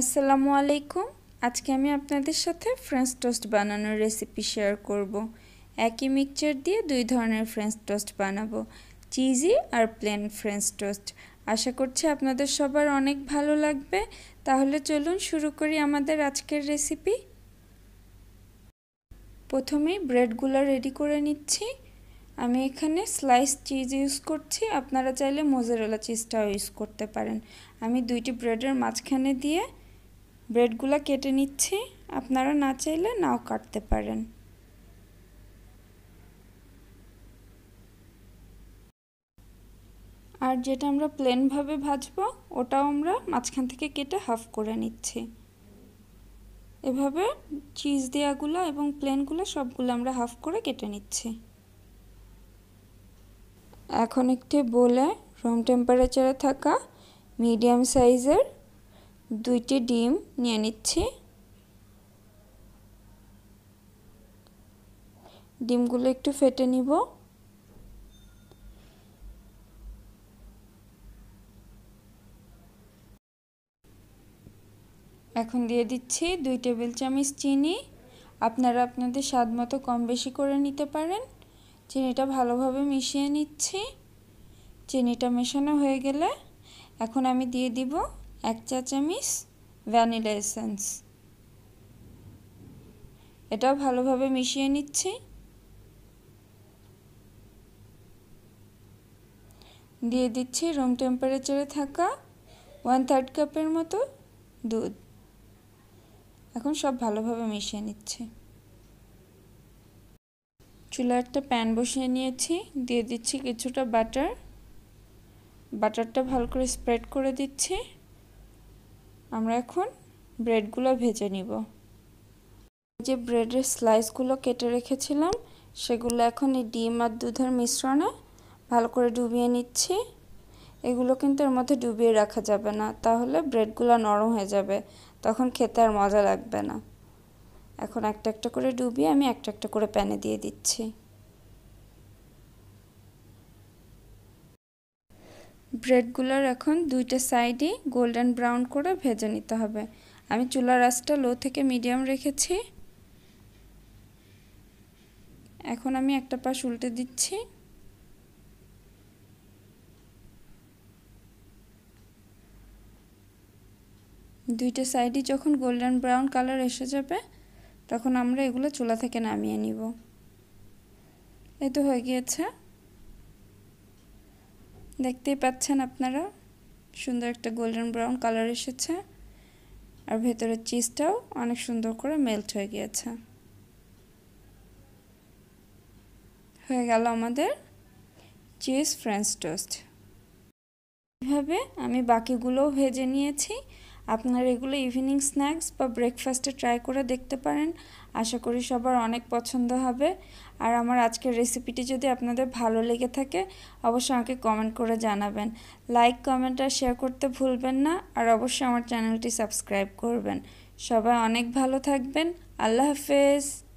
আসসালামু আলাইকুম আজকে আমি আপনাদের সাথে ফ্রেঞ্চ টোস্ট বানানোর রেসিপি শেয়ার করব। একই মিক্সচার দিয়ে দুই ধরনের ফ্রেঞ্চ টোস্ট বানাবো চিজি আর প্লেন ফ্রেঞ্চ টোস্ট আশা করছি আপনাদের সবার অনেক ভালো লাগবে তাহলে চলুন শুরু করি আমাদের আজকের রেসিপি প্রথমেই ব্রেডগুলো রেডি করে নিচ্ছি আমি এখানে স্লাইস চিজ ইউজ করছি আপনারা চাইলে মোজারেলা চিজটাও ইউজ করতে পারেন আমি দুইটি ব্রেডের মাঝখানে দিয়ে ব্রেডগুলো কেটে নিচ্ছি আপনারা না চাইলে নাও কাটতে পারেন আর যেটা আমরা প্লেনভাবে ভাজবো ওটাও আমরা মাঝখান থেকে কেটে হাফ করে নিচ্ছি এভাবে চিজ দেওয়াগুলো এবং প্লেনগুলো সবগুলো আমরা হাফ করে কেটে নিচ্ছি এখন একটি বলে রুম টেম্পারেচারে থাকা মিডিয়াম সাইজের দুইটি ডিম নিয়ে নিচ্ছি ডিমগুলো একটু ফেটে নিব এখন দিয়ে দিচ্ছি দুই টেবিল চামচ চিনি আপনারা আপনাদের স্বাদ মতো কম বেশি করে নিতে পারেন চিনিটা ভালোভাবে মিশিয়ে নিচ্ছি চিনিটা মেশানো হয়ে গেলে এখন আমি দিয়ে দিব এক চা চামচ ভ্যানিলা এসেন্স এটাও ভালোভাবে মিশিয়ে নিচ্ছি দিয়ে দিচ্ছি রুম টেম্পারেচারে থাকা ওয়ান থার্ড কাপের মতো দুধ এখন সব ভালোভাবে মিশিয়ে নিচ্ছি চুলা একটা প্যান বসিয়ে নিয়েছি দিয়ে দিচ্ছি কিছুটা বাটার বাটারটা ভালো করে স্প্রেড করে দিচ্ছি আমরা এখন ব্রেডগুলো ভেজে নিব যে ব্রেডের স্লাইসগুলো কেটে রেখেছিলাম সেগুলো এখন এই ডিম আর দুধের মিশ্রণে ভালো করে ডুবিয়ে নিচ্ছি এগুলো কিন্তু এর মধ্যে ডুবিয়ে রাখা যাবে না তাহলে ব্রেডগুলো নরম হয়ে যাবে তখন খেতে আর মজা লাগবে না এখন একটা একটা করে ডুবিয়ে আমি একটা একটা করে প্যানে দিয়ে দিচ্ছি ব্রেডগুলোর এখন দুইটা সাইডই গোল্ডেন ব্রাউন করে ভেজে নিতে হবে আমি চুলার আঁচটা লো থেকে মিডিয়াম রেখেছি এখন আমি একটা পাশ উল্টে দিচ্ছি দুইটা সাইডই যখন গোল্ডেন ব্রাউন কালার এসে যাবে তখন আমরা এগুলো চুলা থেকে নামিয়ে নিব এই তো হয়ে গিয়েছে দেখতেই পাচ্ছেন আপনারা সুন্দর একটা গোল্ডেন ব্রাউন কালার এসেছে আর ভেতরের চিজটাও অনেক সুন্দর করে মেল্ট হয়ে গিয়েছে হয়ে গেল আমাদের চিজ ফ্রেঞ্চ টোস্ট এভাবে আমি বাকিগুলোও ভেজে নিয়েছি আপনারা এগুলো ইভিনিং স্ন্যাক্স বা ব্রেকফাস্টে ট্রাই করে দেখতে পারেন আশা করি সবার অনেক পছন্দ হবে আর আমার আজকের রেসিপিটি যদি আপনাদের ভালো লেগে থাকে অবশ্যই আমাকে কমেন্ট করে জানাবেন লাইক কমেন্ট আর শেয়ার করতে ভুলবেন না আর অবশ্যই আমার চ্যানেলটি সাবস্ক্রাইব করবেন সবাই অনেক ভালো থাকবেন আল্লাহ হাফেজ